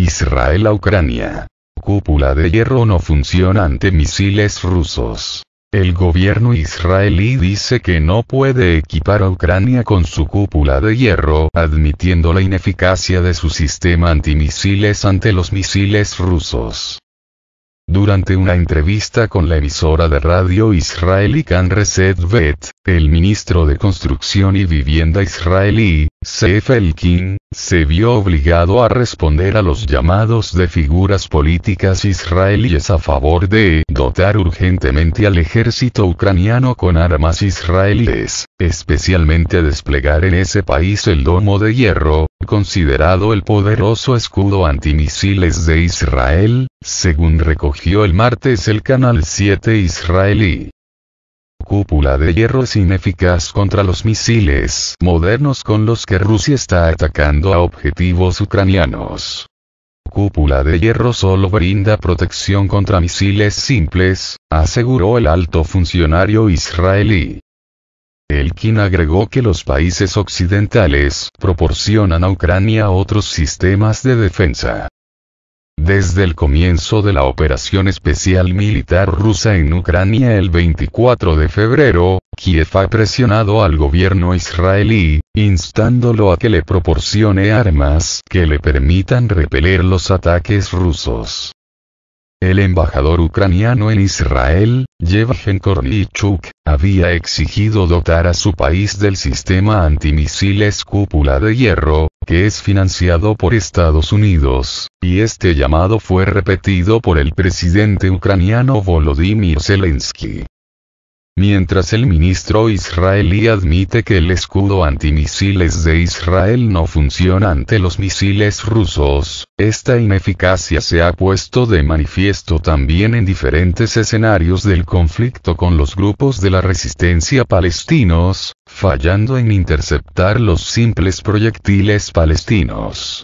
Israel a Ucrania. Cúpula de hierro no funciona ante misiles rusos. El gobierno israelí dice que no puede equipar a Ucrania con su cúpula de hierro, admitiendo la ineficacia de su sistema antimisiles ante los misiles rusos. Durante una entrevista con la emisora de radio israelí Kan Reset Vet, el ministro de Construcción y Vivienda israelí, C.F. King, se vio obligado a responder a los llamados de figuras políticas israelíes a favor de dotar urgentemente al ejército ucraniano con armas israelíes, especialmente desplegar en ese país el domo de hierro, considerado el poderoso escudo antimisiles de Israel, según recogió el martes el Canal 7 israelí cúpula de hierro es ineficaz contra los misiles modernos con los que Rusia está atacando a objetivos ucranianos. Cúpula de hierro solo brinda protección contra misiles simples, aseguró el alto funcionario israelí. Elkin agregó que los países occidentales proporcionan a Ucrania otros sistemas de defensa. Desde el comienzo de la operación especial militar rusa en Ucrania el 24 de febrero, Kiev ha presionado al gobierno israelí, instándolo a que le proporcione armas que le permitan repeler los ataques rusos. El embajador ucraniano en Israel, Yevgen Kornichuk, había exigido dotar a su país del sistema antimisiles cúpula de hierro, que es financiado por Estados Unidos, y este llamado fue repetido por el presidente ucraniano Volodymyr Zelensky. Mientras el ministro israelí admite que el escudo antimisiles de Israel no funciona ante los misiles rusos, esta ineficacia se ha puesto de manifiesto también en diferentes escenarios del conflicto con los grupos de la resistencia palestinos, fallando en interceptar los simples proyectiles palestinos.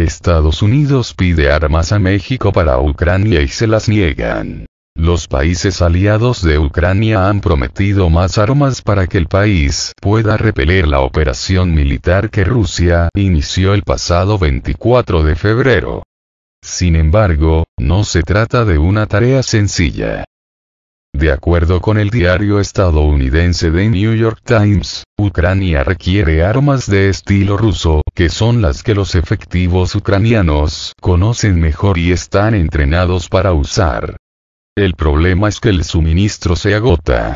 Estados Unidos pide armas a México para Ucrania y se las niegan. Los países aliados de Ucrania han prometido más armas para que el país pueda repeler la operación militar que Rusia inició el pasado 24 de febrero. Sin embargo, no se trata de una tarea sencilla. De acuerdo con el diario estadounidense The New York Times, Ucrania requiere armas de estilo ruso, que son las que los efectivos ucranianos conocen mejor y están entrenados para usar. El problema es que el suministro se agota.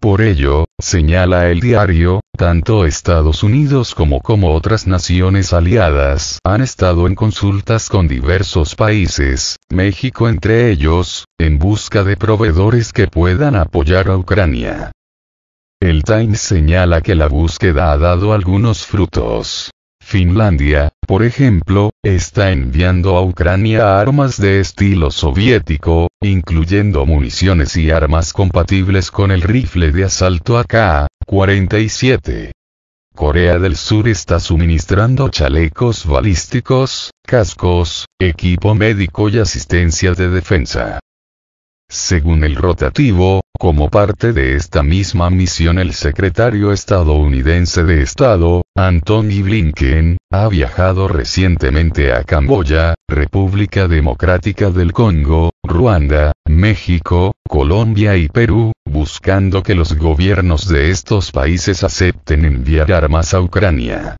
Por ello, señala el diario, tanto Estados Unidos como como otras naciones aliadas han estado en consultas con diversos países, México entre ellos, en busca de proveedores que puedan apoyar a Ucrania. El Times señala que la búsqueda ha dado algunos frutos. Finlandia, por ejemplo, está enviando a Ucrania armas de estilo soviético, incluyendo municiones y armas compatibles con el rifle de asalto AK-47. Corea del Sur está suministrando chalecos balísticos, cascos, equipo médico y asistencia de defensa. Según el rotativo, como parte de esta misma misión el secretario estadounidense de Estado, Anthony Blinken, ha viajado recientemente a Camboya, República Democrática del Congo, Ruanda, México, Colombia y Perú, buscando que los gobiernos de estos países acepten enviar armas a Ucrania.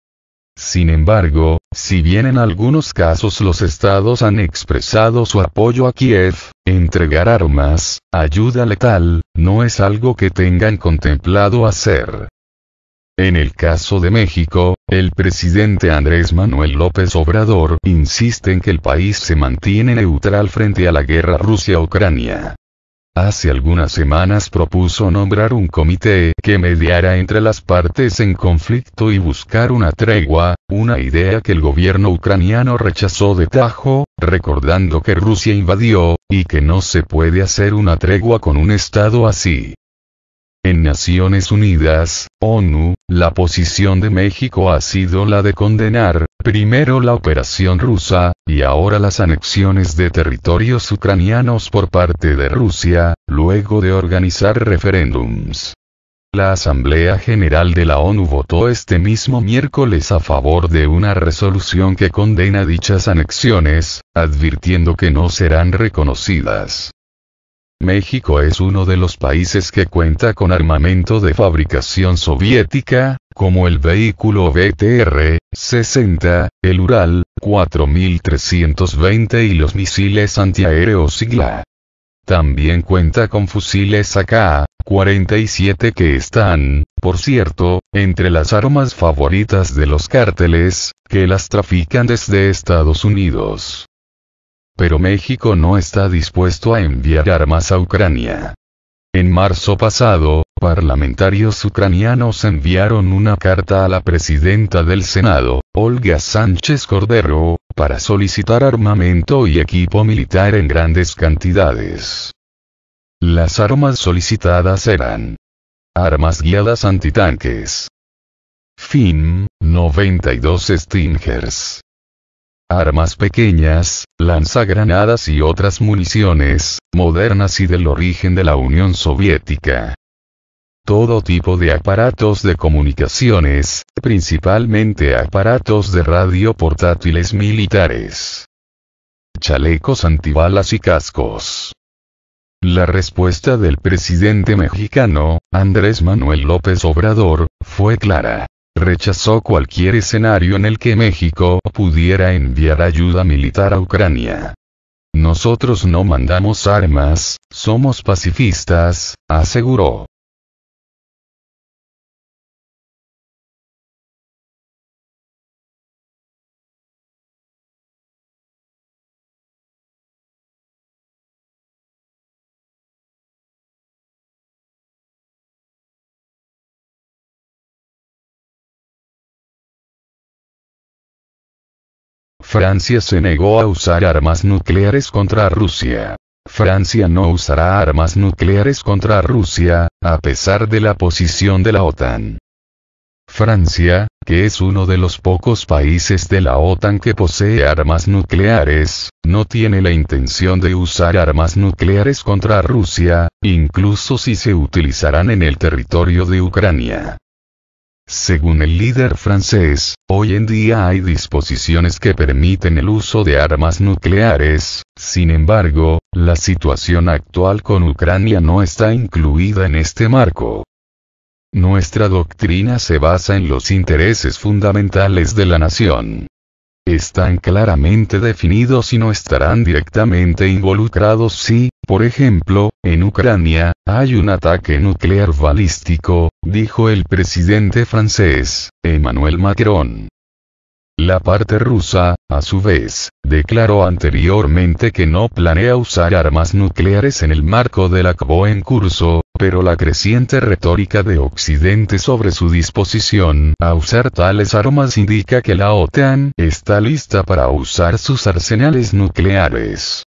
Sin embargo, si bien en algunos casos los estados han expresado su apoyo a Kiev, entregar armas, ayuda letal, no es algo que tengan contemplado hacer. En el caso de México, el presidente Andrés Manuel López Obrador insiste en que el país se mantiene neutral frente a la guerra Rusia-Ucrania. Hace algunas semanas propuso nombrar un comité que mediara entre las partes en conflicto y buscar una tregua, una idea que el gobierno ucraniano rechazó de tajo, recordando que Rusia invadió, y que no se puede hacer una tregua con un Estado así. En Naciones Unidas, ONU, la posición de México ha sido la de condenar, Primero la operación rusa, y ahora las anexiones de territorios ucranianos por parte de Rusia, luego de organizar referéndums. La Asamblea General de la ONU votó este mismo miércoles a favor de una resolución que condena dichas anexiones, advirtiendo que no serán reconocidas. México es uno de los países que cuenta con armamento de fabricación soviética, como el vehículo BTR-60, el Ural 4320 y los misiles antiaéreos Sigla. También cuenta con fusiles AK-47 que están, por cierto, entre las armas favoritas de los cárteles, que las trafican desde Estados Unidos pero México no está dispuesto a enviar armas a Ucrania. En marzo pasado, parlamentarios ucranianos enviaron una carta a la presidenta del Senado, Olga Sánchez Cordero, para solicitar armamento y equipo militar en grandes cantidades. Las armas solicitadas eran armas guiadas antitanques. Fin, 92 Stingers armas pequeñas, lanzagranadas y otras municiones, modernas y del origen de la Unión Soviética. Todo tipo de aparatos de comunicaciones, principalmente aparatos de radio portátiles militares. Chalecos antibalas y cascos. La respuesta del presidente mexicano, Andrés Manuel López Obrador, fue clara rechazó cualquier escenario en el que México pudiera enviar ayuda militar a Ucrania. Nosotros no mandamos armas, somos pacifistas, aseguró. Francia se negó a usar armas nucleares contra Rusia. Francia no usará armas nucleares contra Rusia, a pesar de la posición de la OTAN. Francia, que es uno de los pocos países de la OTAN que posee armas nucleares, no tiene la intención de usar armas nucleares contra Rusia, incluso si se utilizarán en el territorio de Ucrania. Según el líder francés, hoy en día hay disposiciones que permiten el uso de armas nucleares, sin embargo, la situación actual con Ucrania no está incluida en este marco. Nuestra doctrina se basa en los intereses fundamentales de la nación. Están claramente definidos y no estarán directamente involucrados si, por ejemplo, en Ucrania, hay un ataque nuclear balístico, dijo el presidente francés, Emmanuel Macron. La parte rusa, a su vez, declaró anteriormente que no planea usar armas nucleares en el marco del acabo en curso, pero la creciente retórica de Occidente sobre su disposición a usar tales armas indica que la OTAN está lista para usar sus arsenales nucleares.